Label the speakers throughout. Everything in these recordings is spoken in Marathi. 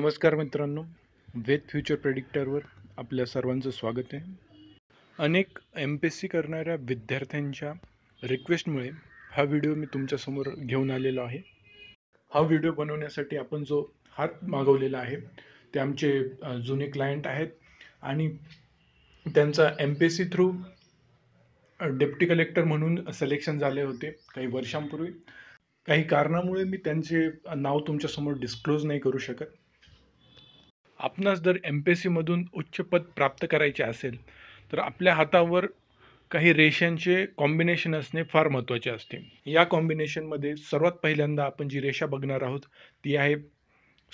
Speaker 1: नमस्कार मित्रांनो वेद फ्युचर प्रेडिक्टरवर आपल्या सर्वांचं स्वागत आहे अनेक एम पी एस सी करणाऱ्या विद्यार्थ्यांच्या रिक्वेस्टमुळे हा व्हिडिओ मी तुमच्यासमोर घेऊन आलेलो आहे हा व्हिडिओ बनवण्यासाठी आपण जो हात मागवलेला आहे ते आमचे जुने क्लायंट आहेत आणि त्यांचा M P C through deputy collector म्हणून सिलेक्शन झाले होते काही वर्षांपूर्वी काही कारणामुळे मी त्यांचे नाव तुमच्यासमोर डिस्क्लोज नाही करू शकत आपणास जर एम पी एस सीमधून उच्च पद प्राप्त करायचे असेल तर आपल्या हातावर काही रेषांचे कॉम्बिनेशन असणे फार महत्त्वाचे असते या कॉम्बिनेशनमध्ये सर्वात पहिल्यांदा आपण जी रेषा बघणार आहोत ती आहे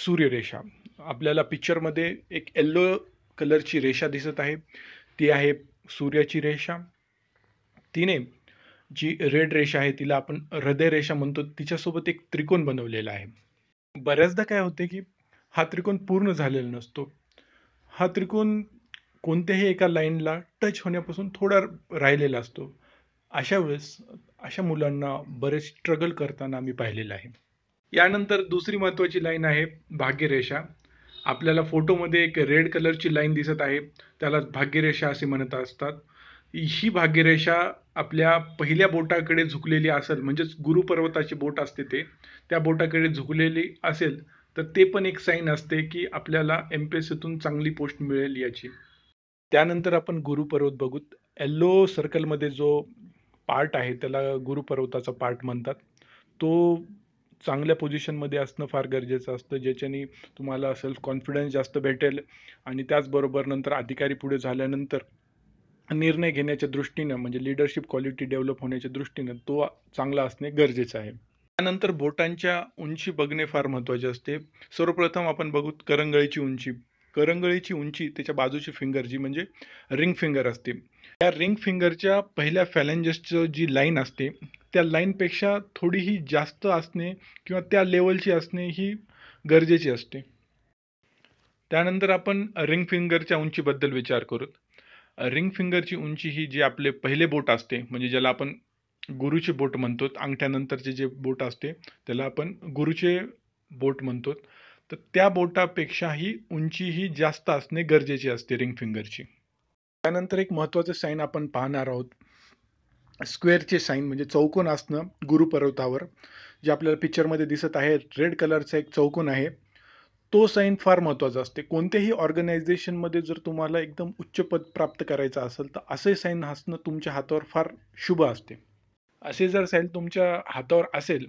Speaker 1: सूर्यरेषा आपल्याला पिक्चरमध्ये एक येल्लो कलरची रेषा दिसत आहे ती आहे सूर्याची रेषा तिने जी रेड रेषा आहे तिला आपण हृदय रेषा म्हणतो तिच्यासोबत एक त्रिकोण बनवलेला आहे बऱ्याचदा काय होते की हा त्रिकोण पूर्ण झालेला नसतो हा त्रिकोण कोणत्याही एका लाईनला टच होण्यापासून थोडा राहिलेला असतो अशा वेळेस अशा मुलांना बरेच स्ट्रगल करताना आम्ही पाहिलेलं आहे यानंतर दुसरी महत्त्वाची लाईन आहे भाग्यरेषा आपल्याला फोटोमध्ये एक रेड कलरची लाईन दिसत आहे त्याला भाग्यरेषा असे म्हणत असतात ही भाग्यरेषा आपल्या पहिल्या बोटाकडे झुकलेली असेल म्हणजेच गुरुपर्वताची बोट असते ते त्या बोटाकडे झुकलेली असेल तर ते पण एक साईन असते की आपल्याला एम पी एस सीतून चांगली पोस्ट मिळेल याची त्यानंतर आपण गुरुपर्वत बघू येल्लो सर्कलमध्ये जो पार्ट आहे त्याला गुरुपर्वताचा पार्ट म्हणतात तो चांगल्या पोझिशनमध्ये असणं फार गरजेचं असतं ज्याच्याने तुम्हाला सेल्फ कॉन्फिडन्स जास्त भेटेल आणि त्याचबरोबर नंतर अधिकारी पुढे झाल्यानंतर निर्णय घेण्याच्या दृष्टीनं म्हणजे लिडरशिप क्वालिटी डेव्हलप होण्याच्या दृष्टीनं तो चांगला असणे गरजेचं आहे त्यानंतर बोटांच्या उंची बघणे फार महत्वाचे असते सर्वप्रथम आपण बघू करंगळीची उंची करंगळीची उंची त्याच्या बाजूची फिंगर जी म्हणजे रिंग फिंगर असते त्या रिंग फिंगरच्या पहिल्या फॅलेंजेसचं जी लाईन असते त्या लाईनपेक्षा थोडीही जास्त असणे किंवा त्या लेवलची असणे ही गरजेची असते त्यानंतर आपण रिंग फिंगरच्या उंचीबद्दल विचार करू रिंग फिंगरची उंची ही जी आपले पहिले बोट असते म्हणजे ज्याला आपण गुरुचे बोट म्हणतो अंगठ्यानंतरचे जे बोट असते त्याला आपण गुरुचे बोट म्हणतो तर त्या बोटापेक्षाही उंची ही जास्त असणे गरजेचे असते रिंग फिंगरची त्यानंतर एक महत्त्वाचं साईन आपण पाहणार आहोत स्क्वेअरचे साईन म्हणजे चौकोन असणं गुरुपर्वतावर जे आपल्याला पिक्चरमध्ये दिसत आहे रेड कलरचा एक चौकोन आहे तो साईन फार महत्त्वाचा असते कोणत्याही ऑर्गनायझेशनमध्ये जर तुम्हाला एकदम उच्च पद प्राप्त करायचं असेल तर असे साईन असणं तुमच्या हातावर फार शुभ असते असे जर सेल तुमच्या हातावर असेल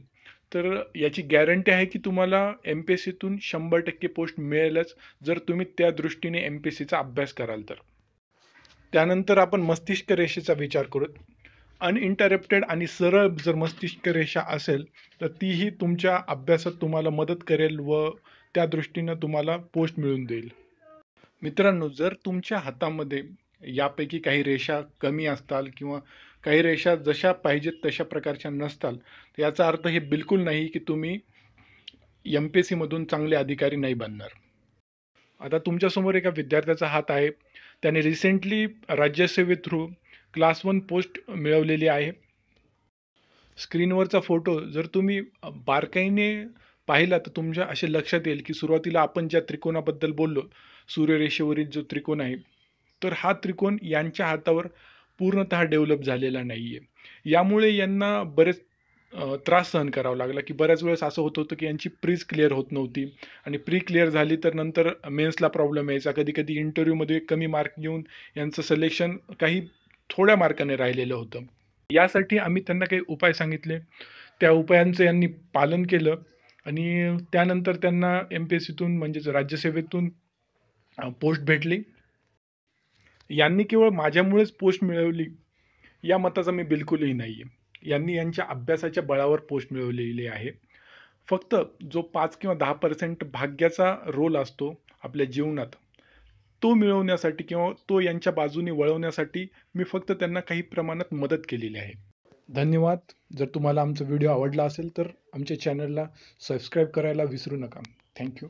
Speaker 1: तर याची गॅरंटी आहे की तुम्हाला एम पी एस सीतून शंभर टक्के पोस्ट मिळेलच जर तुम्ही त्या दृष्टीने एम पी एस सीचा अभ्यास कराल तर त्यानंतर आपण मस्तिष्क रेषेचा विचार करू अनइंटरप्टेड आणि सरळ जर मस्तिष्क रेषा असेल तर तीही तुमच्या अभ्यासात तुम्हाला मदत करेल व त्या दृष्टीनं तुम्हाला पोस्ट मिळून देईल मित्रांनो जर तुमच्या हातामध्ये यापैकी काही रेषा कमी असताल किंवा काही रेषा जशा पाहिजेत तशा प्रकारच्या नसतात याचा अर्थ हे बिलकुल नाही की तुम्ही एम पी एस सीमधून चांगले अधिकारी नाही बनणार आता तुमच्यासमोर एका विद्यार्थ्याचा हात आहे त्याने रिसेंटली राज्यसेवे थ्रू क्लास वन पोस्ट मिळवलेली आहे स्क्रीनवरचा फोटो जर तुम्ही बारकाईने पाहिला तर तुमच्या असे लक्षात येईल की सुरुवातीला आपण ज्या त्रिकोणाबद्दल बोललो सूर्यरेषेवरील जो त्रिकोण आहे तर हा त्रिकोण यांच्या हातावर पूर्णतः डेव्हलप झालेला नाही आहे यामुळे यांना बरेच त्रास सहन करावा लागला की बऱ्याच वेळेस असं होत होतं की यांची प्रीज क्लिअर होत नव्हती आणि प्री क्लिअर झाली तर नंतर मेन्सला प्रॉब्लेम यायचा कधी कधी इंटरव्ह्यूमध्ये कमी मार्क घेऊन यांचं सिलेक्शन काही थोड्या मार्काने राहिलेलं होतं यासाठी आम्ही त्यांना काही उपाय सांगितले त्या उपायांचं यांनी पालन केलं आणि त्यानंतर त्यांना एम पी एस सीतून म्हणजेच राज्यसेवेतून पोस्ट भेटली यांनी केवळ माझ्यामुळेच पोस्ट मिळवली या मताचा मी बिलकुलही नाही आहे यांनी यांच्या अभ्यासाच्या बळावर पोस्ट मिळवलेली आहे फक्त जो पाच किंवा दहा पर्सेंट भाग्याचा रोल असतो आपल्या जीवनात तो मिळवण्यासाठी किंवा तो यांच्या बाजूने वळवण्यासाठी मी फक्त त्यांना काही प्रमाणात मदत केलेली आहे धन्यवाद जर तुम्हाला आमचा व्हिडिओ आवडला असेल तर आमच्या चॅनलला सबस्क्राईब करायला विसरू नका थँक्यू